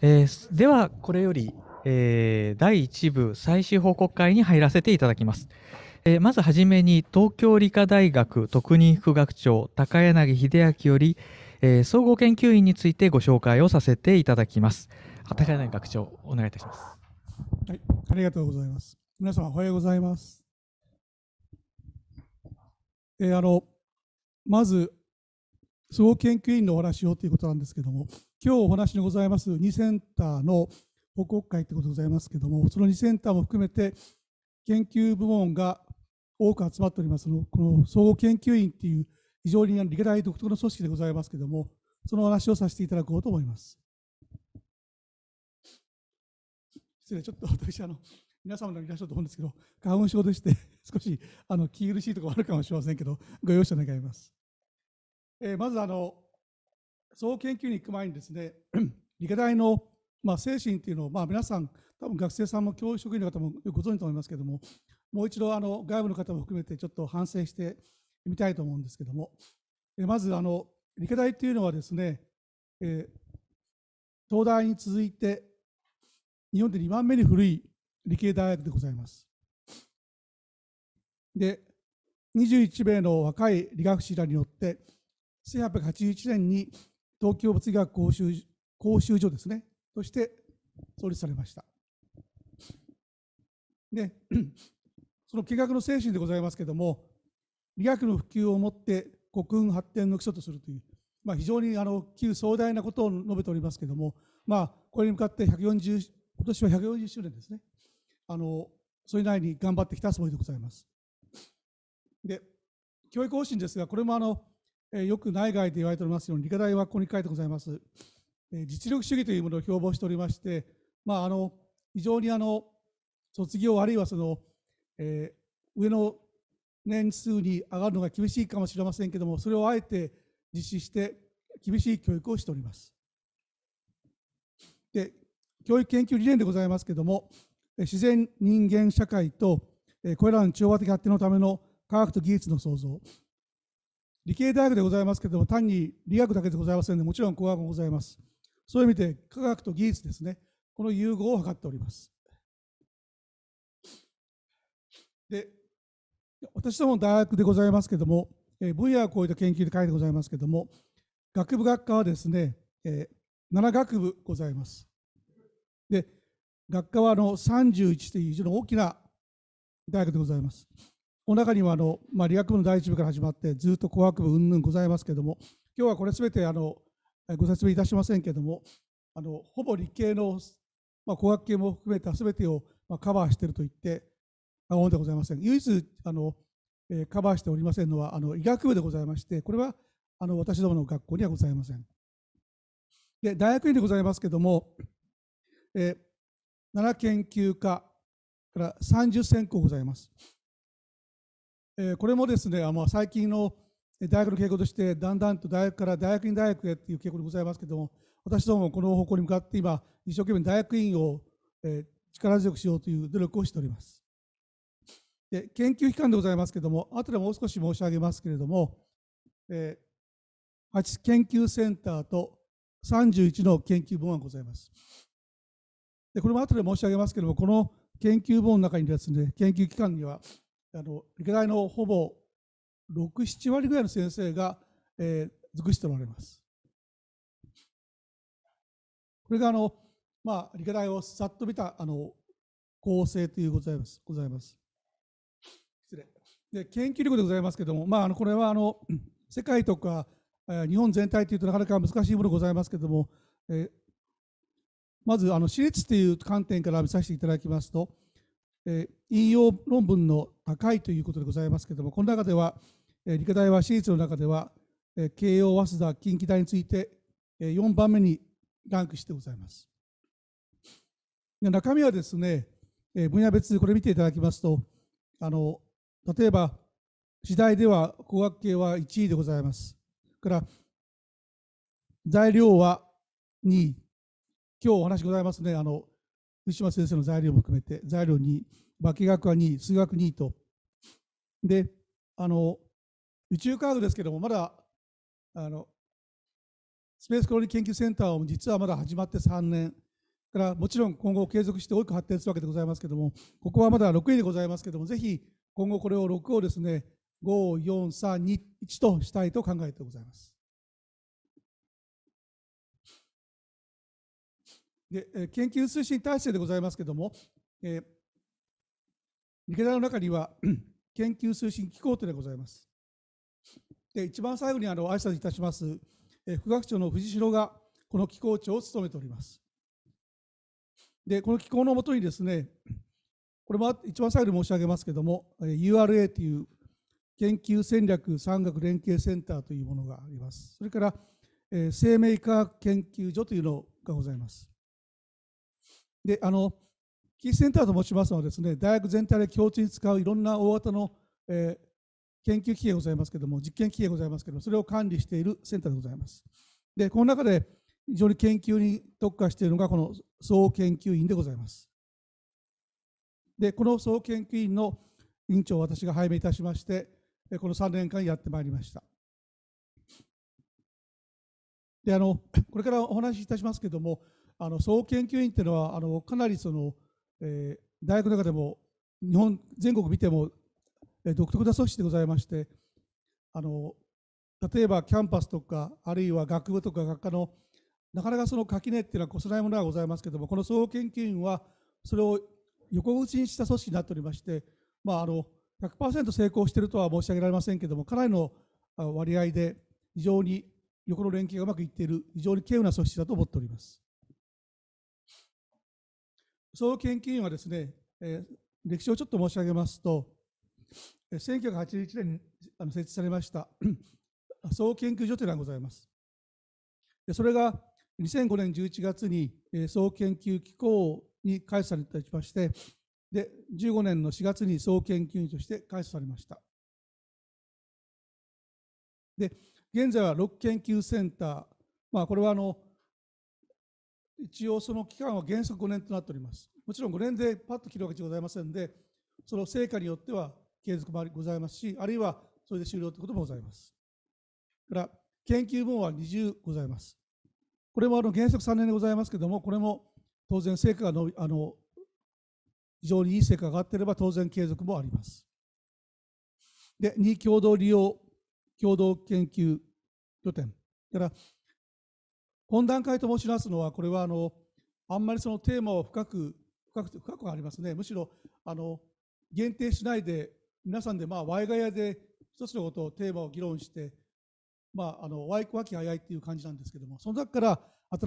えー、では、これより、えー、第1部最終報告会に入らせていただきます。えー、まずはじめに、東京理科大学特任副学長、高柳秀明より、えー、総合研究員についてご紹介をさせていただきます。高柳学長、お願いいたします。はい、ありがとうございます。皆様、おはようございます。えー、あの、まず、総合研究員のお話をということなんですけども、今日お話にございます2センターの報告会ということでございますけれども、その2センターも含めて、研究部門が多く集まっておりますの、この総合研究員っていう、非常に理解独特の組織でございますけれども、そのお話をさせていただこうと思います。失礼、ちょっと私、あの、皆様のいらっしゃると思うんですけど、花粉症でして、少しあの気苦しいところあるかもしれませんけど、ご容赦願います。えー、まずあの、総研究に行く前にですね、理科大の、まあ、精神っていうのを、まあ、皆さん、多分学生さんも教育職員の方もご存知と思いますけども、もう一度あの外部の方も含めてちょっと反省してみたいと思うんですけども、えまずあの、理科大っていうのはですね、えー、東大に続いて、日本で2番目に古い理系大学でございます。で、21名の若い理学士らによって、1881年に東京物理学講習講習所ですね、として創立されました。で、その計画の精神でございますけれども、理学の普及をもって国運発展の基礎とするという、まあ、非常にあの旧壮大なことを述べておりますけれども、まあ、これに向かって140、今年は140周年ですね、あのそれなりに頑張ってきたつもりでございます。で、教育方針ですが、これもあのえよく内外で言われておりますように理科大はここに書いてございます、え実力主義というものを標榜しておりまして、まあ、あの非常にあの卒業あるいはその、えー、上の年数に上がるのが厳しいかもしれませんけどもそれをあえて実施して厳しい教育をしております。で教育研究理念でございますけども自然人間社会とこれらの調和的発展のための科学と技術の創造理系大学でございますけれども、単に理学だけでございませんで、もちろん工学もございます。そういう意味で、科学と技術ですね、この融合を図っております。で、私ども大学でございますけれども、え分野を超えた研究で書いてございますけれども、学部学科はですね、え7学部ございます。で、学科はあの31という非常に大きな大学でございます。お中にはあの、まあ、理学部の第一部から始まってずっと工学部うんぬんございますけれども今日はこれすべてあのご説明いたしませんけれどもあのほぼ理系の、まあ、工学系も含めたべてを、まあ、カバーしていると言って過言ではございません唯一あの、えー、カバーしておりませんのはあの医学部でございましてこれはあの私どもの学校にはございませんで大学院でございますけれども、えー、奈良研究科から30選考ございます。えこれもですね、あ最近の大学の傾向として、だんだんと大学から大学院大学へという傾向でございますけども、私どもこの方向に向かって今、一生懸命大学院を、え力強くしようという努力をしております。で研究機関でございますけども、後でもう少し申し上げますけれども、え8研究センターと31の研究本がございます。でこれも後で申し上げますけれども、この研究本の中にですね、研究機関には、あの理科大のほぼ67割ぐらいの先生が、えー、尽くしておられます。これがあの、まあ、理科大をさっと見たあの構成というございますございます。失礼で研究力でございますけれども、まあ、あのこれはあの世界とかえ日本全体というとなかなか難しいものございますけれども、えー、まずあの私立という観点から見させていただきますとえ引用論文の高いということでございますけれども、この中では、え理科大は私立の中では、え慶応、早稲田、近畿大について、え4番目にランクしてございます。で中身はですね、え分野別、これ見ていただきますと、あの例えば、次第では工学系は1位でございます。から材料は2位、今日お話ございますね、あの福島先生の材料も含めて、材料2、化学は2、数学2と。で、あの、宇宙科学ですけども、まだ、あの、スペースコロニー研究センターも実はまだ始まって3年、からもちろん今後継続して多く発展するわけでございますけども、ここはまだ6位でございますけども、ぜひ今後これを6をですね、5、4、3、2、1としたいと考えてございます。で研究推進体制でございますけれども、えー、リの中には 研究推進機構というのがございます。で一番最後にあの挨拶いたします、えー、副学長の藤代がこの機構長を務めております。でこの機構のもとにですねこれも一番最後に申し上げますけれども、えー、URA という研究戦略産学連携センターというものがあります。それから、えー、生命科学研究所というのがございます。で、あの、キーセンターと申しますのはですね、大学全体で共通に使ういろんな大型の、えー、研究機器がございますけれども、実験機器がございますけれども、それを管理しているセンターでございます。で、この中で非常に研究に特化しているのが、この総研究員でございます。で、この総研究員の委員長を私が拝命いたしまして、この3年間やってまいりました。で、あの、これからお話しいたしますけれども、あの総研究員っていうのはあのかなりその、えー、大学の中でも日本全国見ても、えー、独特な組織でございましてあの例えばキャンパスとかあるいは学部とか学科のなかなかその垣根っていうのはこすないものがございますけれどもこの総研究員はそれを横打ちにした組織になっておりまして、まあ、あの100%成功しているとは申し上げられませんけれどもかなりの割合で非常に横の連携がうまくいっている非常に軽有な組織だと思っております。総研究員はですね、えー、歴史をちょっと申し上げますと、1981年に設置されました 総研究所というのがございます。それが2005年11月に総研究機構に開始されていまして、で15年の4月に総研究員として開始されました。で現在は6研究センター、まあ、これはあの一応その期間は原則5年となっております。もちろん5年でパッと切るわけじゃございませんで、その成果によっては継続もございますし、あるいはそれで終了ということもございます。から、研究分は20ございます。これもあの原則3年でございますけれども、これも当然成果が伸び、あの、非常にいい成果が上がっていれば当然継続もあります。で、2、共同利用、共同研究拠点。だから、懇談会と申しますのは、これはあの、あんまりそのテーマを深く、深く、深くありますね。むしろ、あの、限定しないで、皆さんで、まあ、ワイガヤで一つのことをテーマを議論して、まあ、あの、ワイクワキあやいっていう感じなんですけども、その中から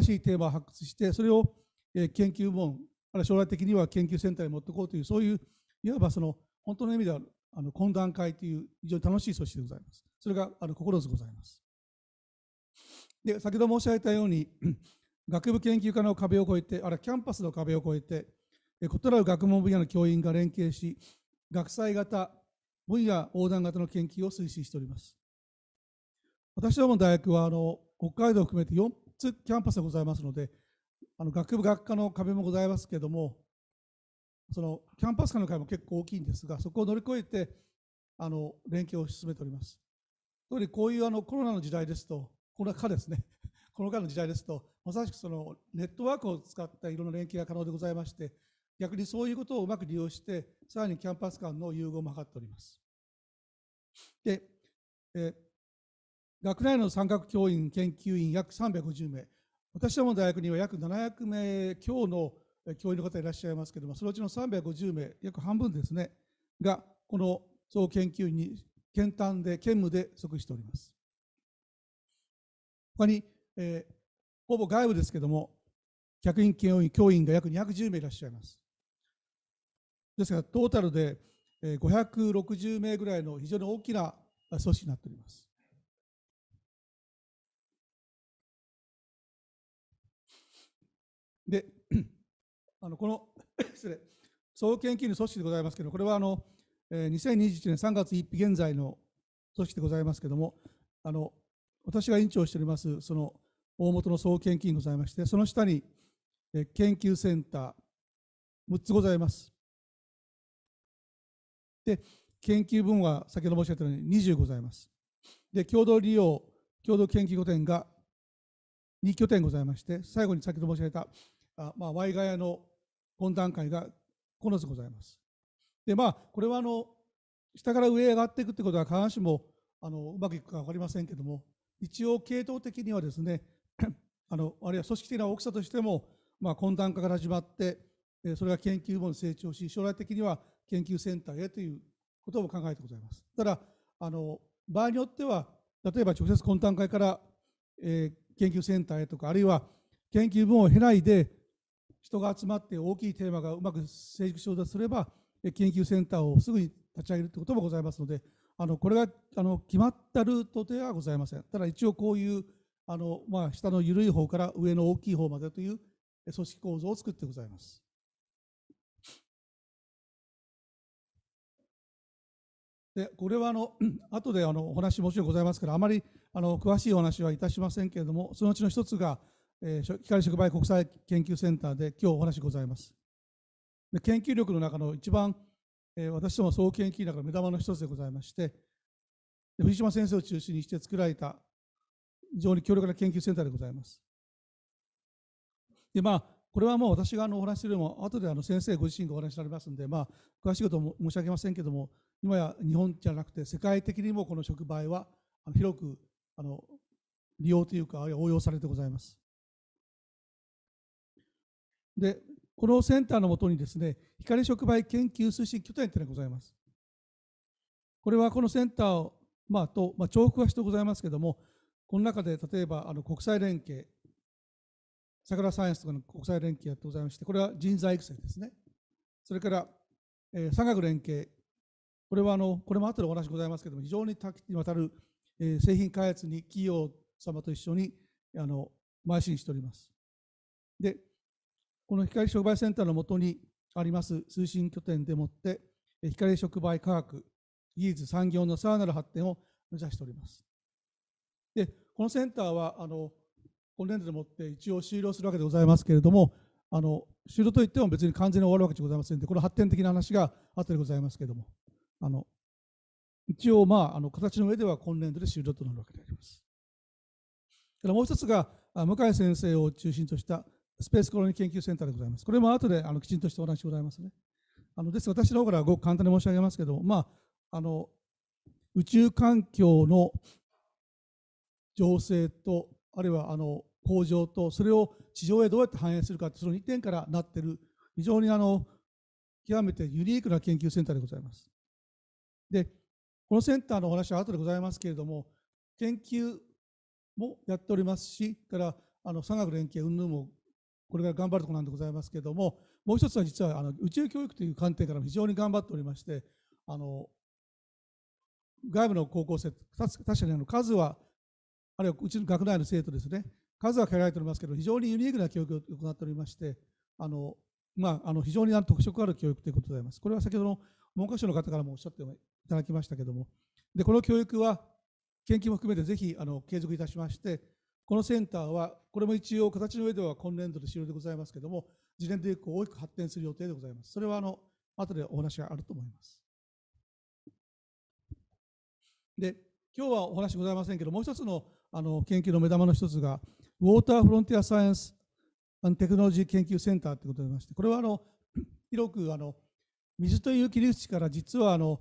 新しいテーマを発掘して、それを、え研究門、ある将来的には研究センターに持っていこうという、そういう、いわばその、本当の意味では、あの、懇談会という非常に楽しい組織でございます。それが、あの、心でございます。で、先ほど申し上げたように、学部研究家の壁を越えて、あるいはキャンパスの壁を越えて、異なる学問分野の教員が連携し、学際型、分野横断型の研究を推進しております。私どもの大学はあの北海道を含めて4つキャンパスがございますので、あの学部学科の壁もございますけれども、そのキャンパス科の壁も結構大きいんですが、そこを乗り越えてあの連携を進めております。特にこういうあのコロナの時代ですと、これはかですね。この間の時代ですと、まさしくそのネットワークを使ったいろんな連携が可能でございまして、逆にそういうことをうまく利用して、さらにキャンパス間の融合も図っております。で、え学内の三角教員、研究員約350名、私どもの大学には約700名強の教員の方いらっしゃいますけれども、そのうちの350名、約半分ですね、が、この総研究員に、たんで、兼務で即しております。他に、えー、ほぼ外部ですけども、客員教員教員が約210名いらっしゃいます。ですから、トータルで560名ぐらいの非常に大きな組織になっております。で、あのこの 失礼、総合研究の組織でございますけど、これはあの2021年3月1日現在の組織でございますけれども、あの私が委員長をしております、その大本の総研究員ございまして、その下に研究センター6つございます。で、研究分は先ほど申し上げたように20ございます。で、共同利用、共同研究拠点が2拠点ございまして、最後に先ほど申し上げた、あまあ、ワイガヤの懇談会が9つございます。で、まあ、これはあの、下から上へ上がっていくってことは必ずしもあのうまくいくか分かりませんけども、一応系統的にはですね、あの、あるいは組織的な大きさとしても、まあ、懇談化から始まって、それが研究部門成長し、将来的には研究センターへということも考えてございます。ただ、あの、場合によっては、例えば直接懇談会から、えー、研究センターへとか、あるいは研究部門を経ないで、人が集まって大きいテーマがうまく成熟しようとすれば、研究センターをすぐに立ち上げるということもございますので、あのこれがあの決まったルートではございません。ただ一応こういうあの、まあ、下の緩い方から上の大きい方までという組織構造を作ってございます。でこれはあの 後であのお話もちろんございますからあまりあの詳しいお話はいたしませんけれどもそのうちの一つが、えー、光触媒国際研究センターで今日お話ございます。で研究力の中の一番え私ども創建キーナが目玉の一つでございまして藤島先生を中心にして作られた非常に強力な研究センターでございます。でまあこれはもう私があのお話しするよりも後であの先生ご自身がお話しされますので、まあ、詳しいことも申し上げませんけども今や日本じゃなくて世界的にもこの触媒は広くあの利用というか応用されてございます。でこのセンターのもとにですね、光触媒研究推進拠点というのがございます。これはこのセンターを、まあ、と、まあ、重複はしてございますけれども、この中で例えばあの国際連携、桜サイエンスとかの国際連携やってございまして、これは人材育成ですね。それから、えー、産学連携、これはあのこれも後でお話ございますけれども、非常に多岐にわたる、えー、製品開発に企業様と一緒にあの邁進しております。でこの光触媒センターのもとにあります通信拠点でもって、光触媒科学、技術、産業のさらなる発展を目指しております。で、このセンターは、あの、今年度でもって一応終了するわけでございますけれども、あの、終了といっても別に完全に終わるわけじゃございませんで、この発展的な話が後でございますけれども、あの、一応、まあ、あの、形の上では今年度で終了となるわけであります。もう一つが、向井先生を中心としたスペースコロニー研究センターでございます。これも後であのきちんとしてお話ございますね。あのです私の方からごく簡単に申し上げますけども、まあ、あの宇宙環境の情勢と、あるいはあの向上と、それを地上へどうやって反映するかその2点からなっている、非常にあの極めてユニークな研究センターでございます。で、このセンターのお話は後でございますけれども、研究もやっておりますし、からあの産学連携云々もこれから頑張るところなんでございますけれども、もう一つは実はあの宇宙教育という観点からも非常に頑張っておりまして、あの外部の高校生、確かにあの数は、あるいはうちの学内の生徒ですね、数は限られておりますけど、非常にユニークな教育を行っておりまして、あのまあ、あの非常に特色ある教育ということでございます。これは先ほどの文科省の方からもおっしゃっていただきましたけども、でこの教育は研究も含めてぜひあの継続いたしまして、このセンターは、これも一応形の上では今年度で終了でございますけれども、次年度以降大きく発展する予定でございます。それはあの後でお話があると思います。で、今日はお話ございませんけど、もう一つのあの研究の目玉の一つが、ウォーターフロンティアサイエンステクノロジー研究センターということでまして、これはあの 広くあの水という切り口から実はあの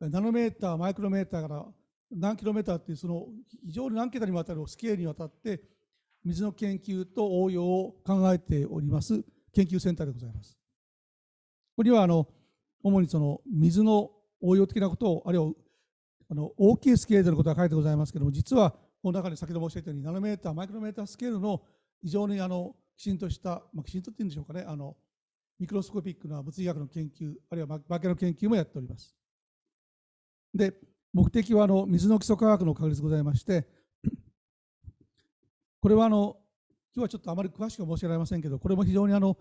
ナノメーター、マイクロメーターから何キロメーターっていうその非常に何桁にわたるスケールにわたって水の研究と応用を考えております研究センターでございます。ここにはあの主にその水の応用的なことをあるいはあの大きいスケールのことが書いてございますけども実はこの中に先ほど申し上げたようにナノメーターマイクロメータースケールの非常にあのきちんとした、まあ、きちんとっていうんでしょうかねあのミクロスコピックな物理学の研究あるいは化けの研究もやっております。で目的はあの水の基礎科学の確率でございまして、これはあの今日はちょっとあまり詳しく申し上げませんけど、これも非常にあの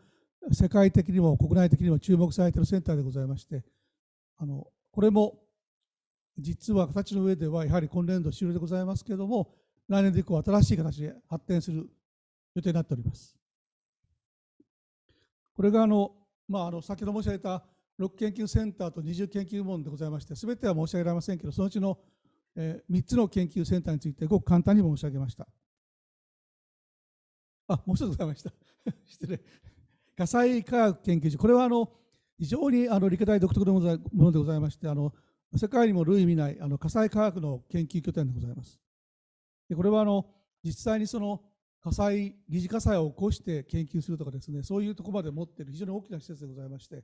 世界的にも国内的にも注目されているセンターでございまして、あのこれも実は形の上ではやはり今年度終了でございますけれども、来年度以降、新しい形で発展する予定になっております。これがあの、まあ、あの先ほど申し上げた6研究センターと20研究部門でございまして、すべては申し上げられませんけど、そのうちの3つの研究センターについてごく簡単に申し上げました。あ、もう一つございました。失礼。火災科学研究所、これはあの非常にあの理科大独特のものでございまして、あの世界にも類見ないあの火災科学の研究拠点でございます。でこれはあの実際にその火災、疑似火災を起こして研究するとかですね、そういうところまで持っている非常に大きな施設でございまして、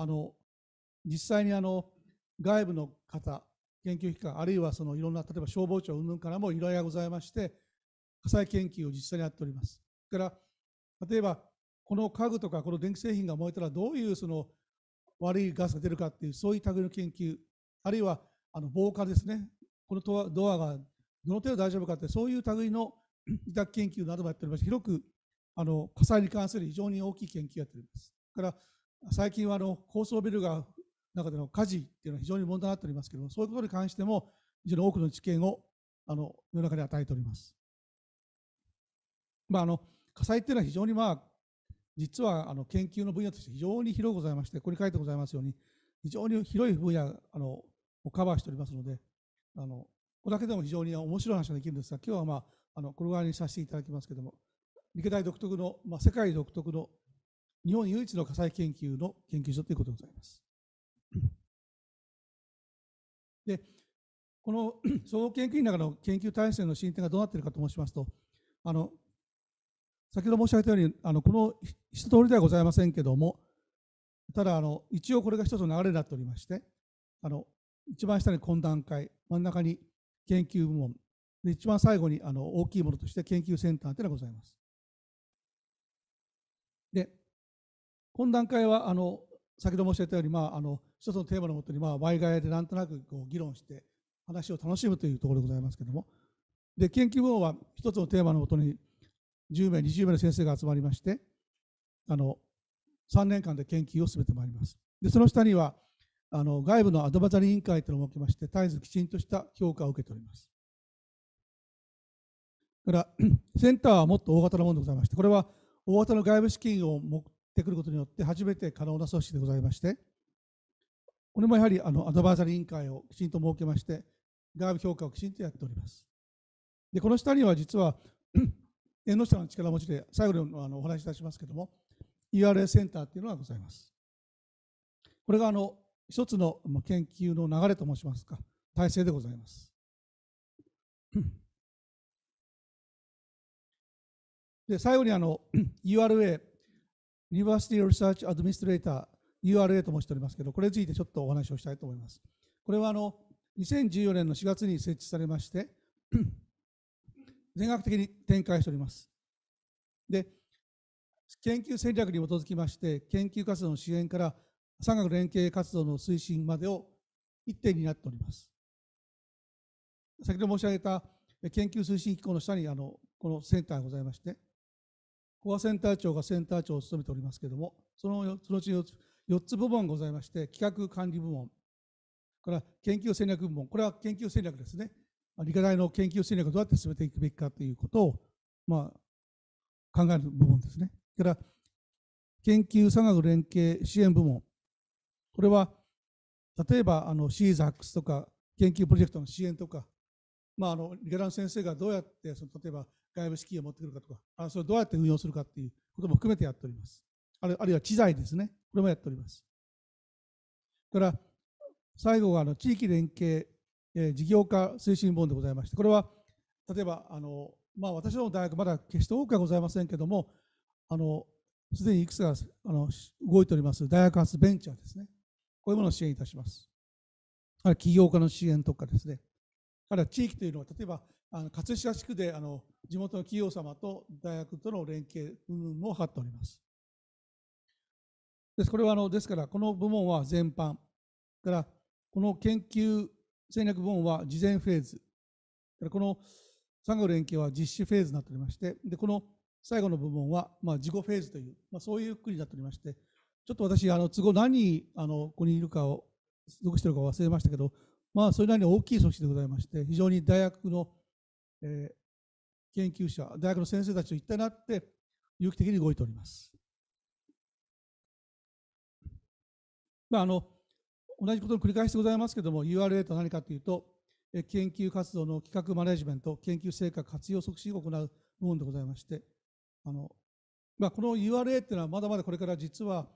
あの実際にあの外部の方研究機関あるいはそのいろんな例えば消防庁云々からも依頼がございまして火災研究を実際にやっておりますから例えばこの家具とかこの電気製品が燃えたらどういうその悪いガスが出るかっていうそういう類の研究あるいはあの防火ですねこのドアがどの程度大丈夫かってそういう類の委託研究などもやっておりまして広くあの火災に関する非常に大きい研究をやっておりますから最近はあの高層ビルが中での火事っていうのは非常に問題になっておりますけれども、そういうことに関しても非常に多くの知見をあの世の中に与えております。まあ、あの火災っていうのは非常にまあ実はあの研究の分野として非常に広いございまして、ここに書いてございますように、非常に広い分野あのをカバーしておりますので、あのこれだけでも非常に面白い話ができるんですが、今日は、まあ、あのこれぐらいにさせていただきますけれども、理系大独特の、まあ、世界独特の日本唯一の火災研究の研究所ということでございます。で、この総合 研究員の中の研究体制の進展がどうなっているかと申しますと、あの先ほど申し上げたように、あのこの一通りではございませんけども、ただあの、一応これが一つの流れになっておりまして、あの一番下に懇談会、真ん中に研究部門、で一番最後にあの大きいものとして研究センターというのがございます。本段階はあの先ほど申し上げたように、まあ、あの一つのテーマのもとに、まあ、ワイガヤでなんとなくこう議論して話を楽しむというところでございますけれどもで研究部門は一つのテーマのもとに10名20名の先生が集まりましてあの3年間で研究を進めてまいりますでその下にはあの外部のアドバザリー委員会というのを設けまして絶えずきちんとした評価を受けておりますから センターはもっと大型なものでございましてこれは大型の外部資金を目ってくることによって初めて可能な組織でございましてこれもやはりあのアドバイザリー委員会をきちんと設けまして外部評価をきちんとやっておりますでこの下には実は 縁の下の力持ちで最後にあのお話しいたしますけども u r a センターっていうのがございますこれがあの一つの研究の流れと申しますか体制でございますで最後にあの URA ユニバーシティリサーチアドミストレーター URA と申しておりますけど、これについてちょっとお話をしたいと思います。これはあの2014年の4月に設置されまして、全額的に展開しております。で、研究戦略に基づきまして、研究活動の支援から産学連携活動の推進までを一点になっております。先ほど申し上げた研究推進機構の下にあのこのセンターがございまして、コアセンター長がセンター長を務めておりますけれども、そののうち 4, つ部門ございまして、企画管理部門、から研究戦略部門、これは研究戦略ですね。理科大の研究戦略をどうやって進めていくべきかということを、まあ、考える部門ですね。から、研究産学連携支援部門。これは、例えば、あの、シーザックスとか、研究プロジェクトの支援とか、まあ、あの、理科大の先生がどうやって、その、例えば、外部資金を持ってくるかとか、あそれをどうやって運用するかっていうことも含めてやっております。あるあるいは知財ですね。これもやっております。から、最後はあの地域連携、えー、事業化推進本でございまして、これは例えばあの、まあ、私の大学、まだ決して多くはございませんけども、あのすでにいくつかあの動いております大学発ベンチャーですね。こういうものを支援いたします。あ起業家の支援とかですね。あるいは地域というのは、例えば、あの葛飾地区であの地元の企業様と大学との連携云々を図っております。です。これはあの、ですから、この部門は全般。から、この研究戦略部門は事前フェーズ。この産業連携は実施フェーズになっておりまして、で、この最後の部門は、まあ、自己フェーズという、まあ、そういう国になっておりまして、ちょっと私、あの、都合何、あの、ここにいるかを、属しているか忘れましたけど、まあ、それなりに大きい組織でございまして、非常に大学の、えー、研究者、大学の先生たちと一体になって、有機的に動いております。まあ、あの同じことの繰り返しでございますけれども、URA と何かというと、研究活動の企画マネジメント、研究成果活用促進を行う部門でございまして、あのまあ、この URA っていうのはまだまだこれから実は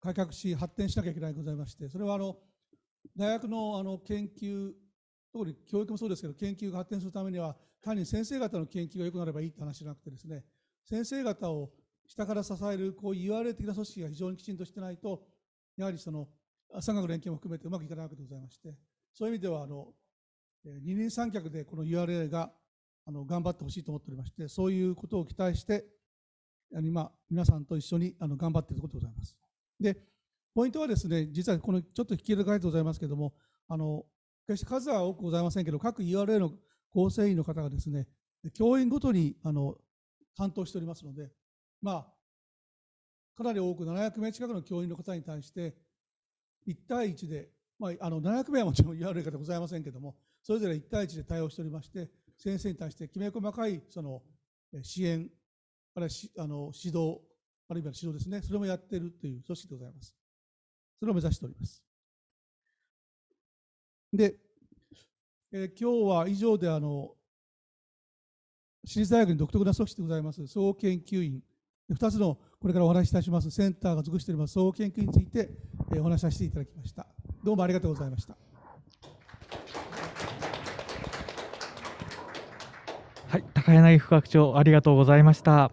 改革し発展しなきゃいけないございましてそれはあの大学のあの研究特に教育もそうですけど、研究が発展するためには、単に先生方の研究が良くなればいいって話じゃなくてですね、先生方を下から支える、こういう u r l 的な組織が非常にきちんとしてないと、やはりその、産学連携も含めてうまくいかないわけでございまして、そういう意味では、あの、二人三脚でこの u r l が、あの、頑張ってほしいと思っておりまして、そういうことを期待して、今、皆さんと一緒にあの頑張っているところでございます。で、ポイントはですね、実はこのちょっと引き入れ替えてございますけれども、あの、決して数は多くございませんけど、各 URA の構成員の方がですね、教員ごとにあの担当しておりますので、まあ、かなり多く700名近くの教員の方に対して、1対1で、まあ、あの700名はもちろん URA 方ございませんけども、それぞれ1対1で対応しておりまして、先生に対してきめ細かいその支援、あるいはあの指導、あるいは指導ですね、それもやっているという組織でございます。それを目指しております。で、えー、今日は以上であの私立大学に独特な組織でございます総研究員2つのこれからお話しいたしますセンターが属しております総研究員について、えー、お話しさせていただきましたどうもありがとうございましたはい高柳副学長ありがとうございました